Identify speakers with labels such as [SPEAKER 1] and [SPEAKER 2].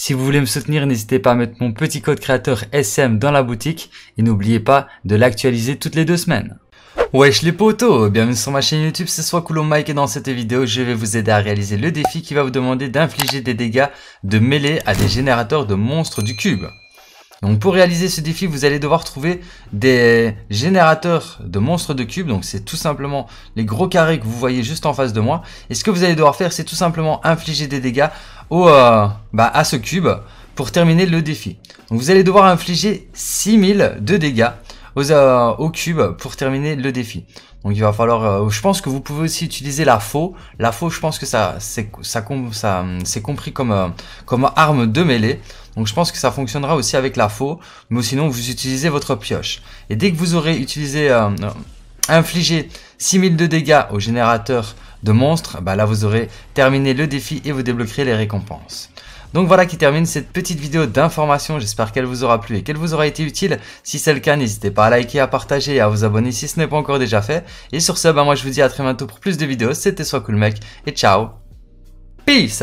[SPEAKER 1] Si vous voulez me soutenir, n'hésitez pas à mettre mon petit code créateur SM dans la boutique et n'oubliez pas de l'actualiser toutes les deux semaines. Wesh les potos, bienvenue sur ma chaîne YouTube, c'est soit Coulomb Mike et dans cette vidéo je vais vous aider à réaliser le défi qui va vous demander d'infliger des dégâts de mêlée à des générateurs de monstres du cube. Donc pour réaliser ce défi, vous allez devoir trouver des générateurs de monstres de cube. Donc c'est tout simplement les gros carrés que vous voyez juste en face de moi. Et ce que vous allez devoir faire, c'est tout simplement infliger des dégâts au, euh, bah, à ce cube pour terminer le défi. Donc vous allez devoir infliger 6000 de dégâts euh, au cube pour terminer le défi. Donc il va falloir, euh, je pense que vous pouvez aussi utiliser la faux. La faux, je pense que ça, c'est, ça, ça c'est compris comme, comme arme de mêlée. Donc je pense que ça fonctionnera aussi avec la faux. Mais sinon, vous utilisez votre pioche. Et dès que vous aurez utilisé, infliger 6000 de dégâts au générateur de monstres, bah là vous aurez terminé le défi et vous débloquerez les récompenses. Donc voilà qui termine cette petite vidéo d'information, j'espère qu'elle vous aura plu et qu'elle vous aura été utile. Si c'est le cas, n'hésitez pas à liker, à partager et à vous abonner si ce n'est pas encore déjà fait. Et sur ce, bah moi je vous dis à très bientôt pour plus de vidéos, c'était Soit Cool Mec et ciao Peace